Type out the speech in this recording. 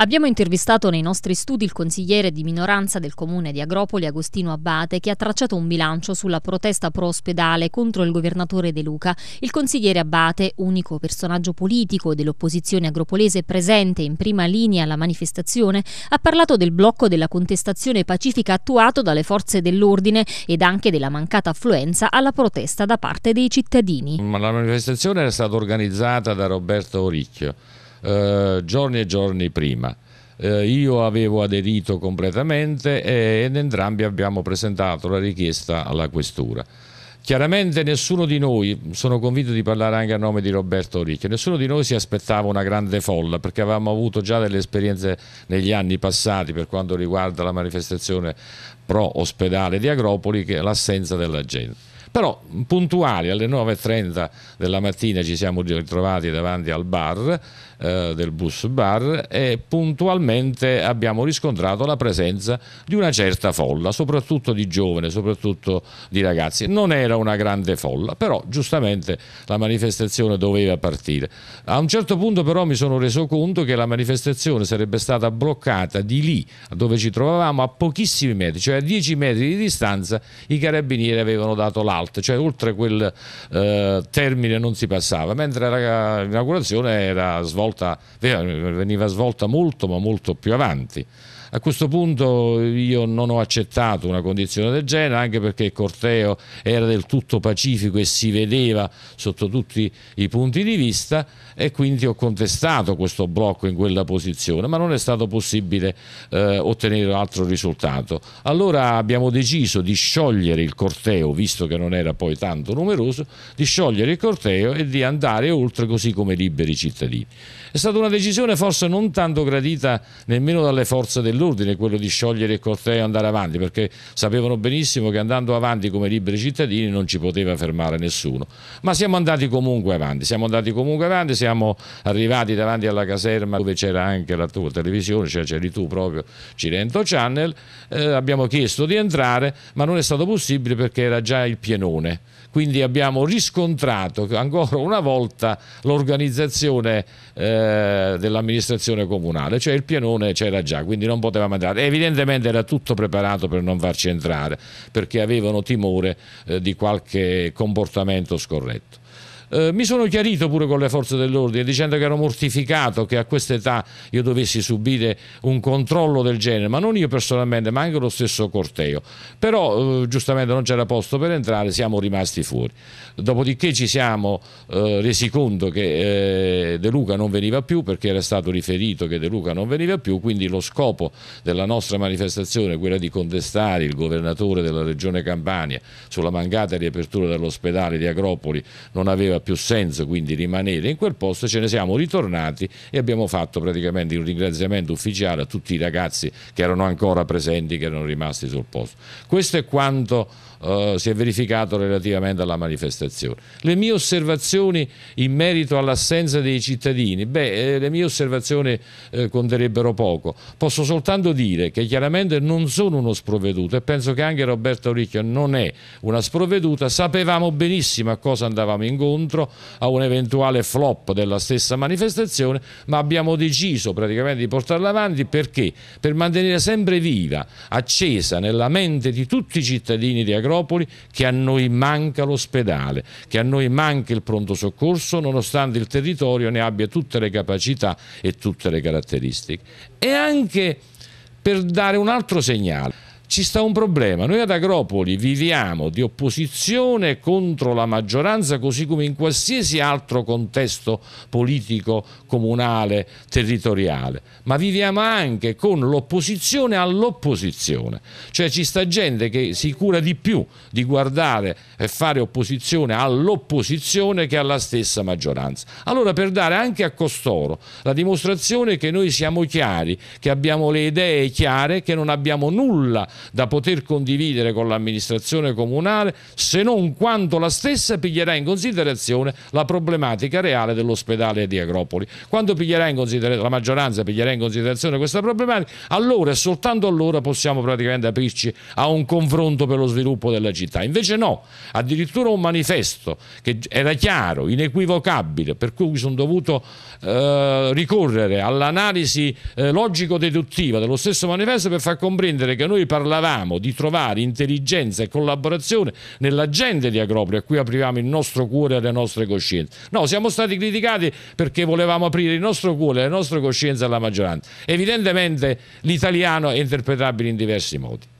Abbiamo intervistato nei nostri studi il consigliere di minoranza del comune di Agropoli, Agostino Abbate, che ha tracciato un bilancio sulla protesta pro-ospedale contro il governatore De Luca. Il consigliere Abbate, unico personaggio politico dell'opposizione agropolese presente in prima linea alla manifestazione, ha parlato del blocco della contestazione pacifica attuato dalle forze dell'ordine ed anche della mancata affluenza alla protesta da parte dei cittadini. Ma la manifestazione era stata organizzata da Roberto Oricchio eh, giorni e giorni prima. Eh, io avevo aderito completamente e, ed entrambi abbiamo presentato la richiesta alla questura. Chiaramente nessuno di noi, sono convinto di parlare anche a nome di Roberto Ricchio, nessuno di noi si aspettava una grande folla perché avevamo avuto già delle esperienze negli anni passati per quanto riguarda la manifestazione pro ospedale di Agropoli che l'assenza della gente. Però puntuali alle 9.30 della mattina ci siamo ritrovati davanti al bar, eh, del bus bar, e puntualmente abbiamo riscontrato la presenza di una certa folla, soprattutto di giovani, soprattutto di ragazzi. Non era una grande folla, però giustamente la manifestazione doveva partire. A un certo punto però mi sono reso conto che la manifestazione sarebbe stata bloccata di lì, dove ci trovavamo, a pochissimi metri, cioè a 10 metri di distanza, i carabinieri avevano dato l'auto alt, cioè oltre quel eh, termine non si passava, mentre l'inaugurazione era svolta, veniva svolta molto ma molto più avanti. A questo punto io non ho accettato una condizione del genere, anche perché il Corteo era del tutto pacifico e si vedeva sotto tutti i punti di vista e quindi ho contestato questo blocco in quella posizione, ma non è stato possibile eh, ottenere altro risultato. Allora abbiamo deciso di sciogliere il corteo, visto che non era poi tanto numeroso, di sciogliere il corteo e di andare oltre così come liberi cittadini. È stata una decisione forse non tanto gradita nemmeno dalle forze dell'ordine, dell'ordine quello di sciogliere il corteo e andare avanti, perché sapevano benissimo che andando avanti come liberi cittadini non ci poteva fermare nessuno. Ma siamo andati comunque avanti, siamo andati comunque avanti, siamo arrivati davanti alla caserma dove c'era anche la tua televisione, cioè c'eri tu proprio, Cirento Channel, eh, abbiamo chiesto di entrare, ma non è stato possibile perché era già il pienone. Quindi abbiamo riscontrato ancora una volta l'organizzazione eh, dell'amministrazione comunale, cioè il pienone c'era già, quindi non potevamo potevamo entrare. Evidentemente era tutto preparato per non farci entrare perché avevano timore eh, di qualche comportamento scorretto. Eh, mi sono chiarito pure con le forze dell'ordine dicendo che ero mortificato che a questa età io dovessi subire un controllo del genere, ma non io personalmente, ma anche lo stesso corteo. Però eh, giustamente non c'era posto per entrare, siamo rimasti fuori. Dopodiché ci siamo eh, resi conto che eh, De Luca non veniva più perché era stato riferito che De Luca non veniva più, quindi lo scopo della nostra manifestazione, quella di contestare il governatore della regione Campania sulla mancata riapertura dell'ospedale di Agropoli, non aveva aveva più senso quindi rimanere in quel posto, ce ne siamo ritornati e abbiamo fatto praticamente un ringraziamento ufficiale a tutti i ragazzi che erano ancora presenti, che erano rimasti sul posto. Questo è quanto eh, si è verificato relativamente alla manifestazione. Le mie osservazioni in merito all'assenza dei cittadini, beh, eh, le mie osservazioni eh, conterebbero poco, posso soltanto dire che chiaramente non sono uno sprovveduto e penso che anche Roberto Ricchio non è una sprovveduta, sapevamo benissimo a cosa andavamo incontro, contro a un eventuale flop della stessa manifestazione, ma abbiamo deciso praticamente di portarla avanti perché? Per mantenere sempre viva, accesa nella mente di tutti i cittadini di Agropoli che a noi manca l'ospedale, che a noi manca il pronto soccorso, nonostante il territorio ne abbia tutte le capacità e tutte le caratteristiche. E anche per dare un altro segnale ci sta un problema. Noi ad Agropoli viviamo di opposizione contro la maggioranza, così come in qualsiasi altro contesto politico, comunale, territoriale, ma viviamo anche con l'opposizione all'opposizione. Cioè ci sta gente che si cura di più di guardare e fare opposizione all'opposizione che alla stessa maggioranza. Allora per dare anche a costoro la dimostrazione che noi siamo chiari, che abbiamo le idee chiare, che non abbiamo nulla da poter condividere con l'amministrazione comunale se non quando la stessa piglierà in considerazione la problematica reale dell'ospedale di Agropoli. Quando la maggioranza piglierà in considerazione questa problematica, allora e soltanto allora possiamo praticamente aprirci a un confronto per lo sviluppo della città. Invece no, addirittura un manifesto che era chiaro, inequivocabile, per cui sono dovuto eh, ricorrere all'analisi eh, logico-deduttiva dello stesso manifesto per far comprendere che noi parliamo parlavamo di trovare intelligenza e collaborazione nella gente di Agropoli a cui aprivamo il nostro cuore e le nostre coscienze. No, siamo stati criticati perché volevamo aprire il nostro cuore, e le nostre coscienze alla maggioranza. Evidentemente l'italiano è interpretabile in diversi modi.